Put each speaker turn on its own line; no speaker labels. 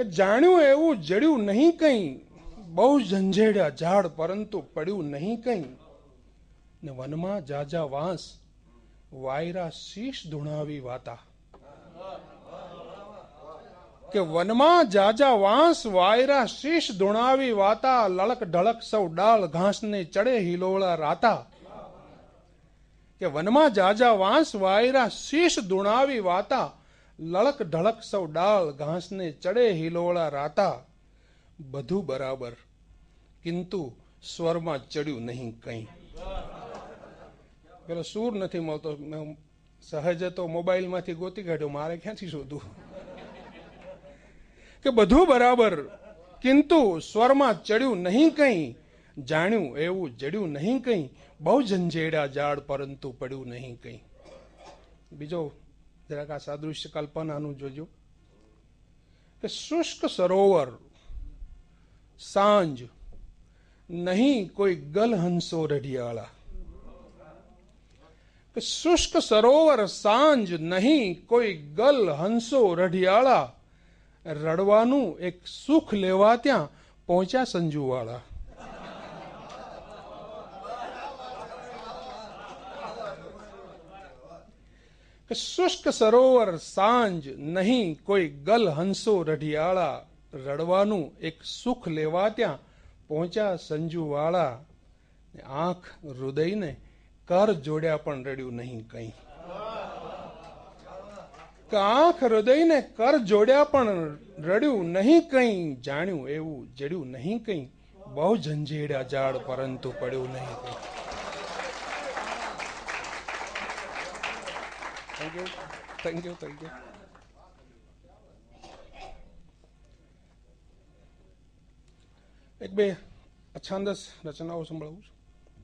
કે જાણ્યું એવું જડ્યું નહીં કંઈ બહુ ઝંઝેડ્યા ઝાડ પરંતુ પડ્યું નહીં કંઈ ને વનમાં જાજા વાંસ વાયરા શીશ ધૂણાવી વાતા કે વનમાં જાજા વાંસ વાયરા શીશ ધૂણાવી વાતા લળક ઢળક સૌ ડાળ ઘાસને ચડે હિલોળા રાતા કે વનમાં જાજા વાંસ વાયરા શીશ ધૂણાવી વાતા લળક ઢળક સૌ ડાળ ઘાસને ચડે હિલોળા રાતા બધું બરાબર કિંતુ સ્વરમાં ચડ્યું નહીં કંઈ પેલો સૂર નથી મળતો સહજે તો મોબાઈલમાંથી ગોતી કાઢ્યો મારે ક્યાંથી શોધવું કે બધું બરાબર કિંતુ સ્વરમાં ચડ્યું નહીં કંઈ જાણ્યું એવું જડ્યું નહીં કંઈ બહુ ઝંઝેડા ઝાડ પરંતુ પડ્યું નહીં કંઈ બીજો જરાક આ સાદૃશ્ય કલ્પનાનું જોજો કે શુષ્ક સરોવર સાંજ નહીં કોઈ ગલહંસો રઢિયાળા કે શુષ્ક સરોવર સાંજ નહીં કોઈ ગલ હંસો રઢિયાળા રડવાનું એક સુખ લેવા ત્યાં પહોંચ્યા સંજુવાળા કે શુષ્ક સરોવર સાંજ નહીં કોઈ ગલ હંસો રઢિયાળા રડવાનું એક સુખ લેવા ત્યાં પહોંચ્યા સંજુવાળા આંખ હૃદયને કર જોડ્યા પણ રડ્યું નહીં કંઈ આંખ હૃદયને કર જોડ્યા પણ રડ્યું નહીં કંઈ જાણ્યું એવું જડ્યું નહીં કંઈ બહુ ઝંઝેડ્યા ઝાડ પરંતુ પડ્યું નહીં કંઈ Thank you. Thank you. Thank you. એક બે અછાંદસ રચનાઓ સંભળાવું છું